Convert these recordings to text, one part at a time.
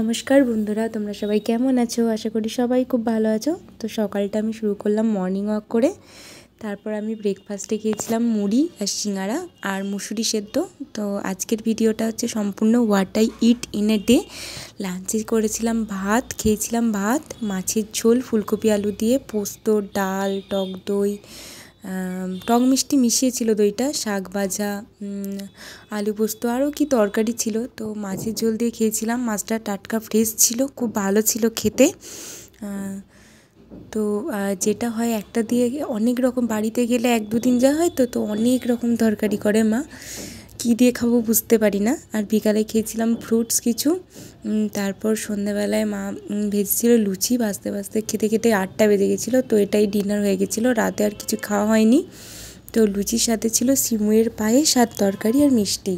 নমস্কার বন্ধুরা তোমরা সবাই কেমন আছো আশা করি সবাই খুব ভালো আছো তো সকালটা আমি শুরু করলাম মর্নিং ওয়াক করে তারপর আমি ব্রেকফাস্টে খেয়েছিলাম মুড়ি আর সিঙ্গারা আর মুসুরি সেদ্ধ তো আজকের ভিডিওটা হচ্ছে সম্পূর্ণ what I eat in a day লাঞ্চে করেছিলাম ভাত খেয়েছিলাম ভাত মাছের ঝোল ফুলকপি আলু দিয়ে পোস্ত ডাল টক দই টক মিষ্টি মিশিয়েছিল দইটা শাক ভাজা আলু পোস্ত আরও কি তরকারি ছিল তো মাছের ঝোল দিয়ে খেয়েছিলাম মাছটা টাটকা ফ্রেশ ছিল খুব ভালো ছিল খেতে তো যেটা হয় একটা দিয়ে অনেক রকম বাড়িতে গেলে এক দুদিন যা হয় তো তো অনেক রকম তরকারি করে মা কি দিয়ে খাবো বুঝতে পারি না আর বিকালে খেয়েছিলাম ফ্রুটস কিছু তারপর সন্ধেবেলায় মা ভেজেছিল লুচি ভাজতে ভাজতে খেতে খেতে আটটা বেজে গেছিলো তো এটাই ডিনার হয়ে গেছিলো রাতে আর কিছু খাওয়া হয়নি তো লুচির সাথে ছিল শিমুয়ের পায়েস আর তরকারি আর মিষ্টি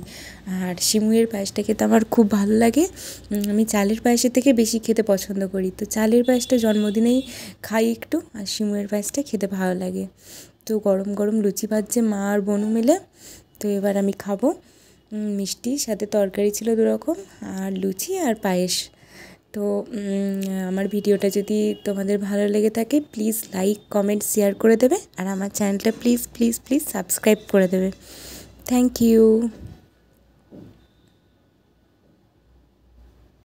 আর শিমুয়ের পায়েসটা খেতে আমার খুব ভালো লাগে আমি চালের পায়েসের থেকে বেশি খেতে পছন্দ করি তো চালের পায়েসটা জন্মদিনেই খাই একটু আর শিমুয়ের পায়েসটা খেতে ভালো লাগে তো গরম গরম লুচি ভাজছে মা আর বনু মিলে তো এবার আমি খাবো মিষ্টি সাথে তরকারি ছিল দুরকম আর লুচি আর পায়েস তো আমার ভিডিওটা যদি তোমাদের ভালো লেগে থাকে প্লিজ লাইক কমেন্ট শেয়ার করে দেবে আর আমার চ্যানেলটা প্লিজ প্লিজ প্লিজ সাবস্ক্রাইব করে দেবে থ্যাংক ইউ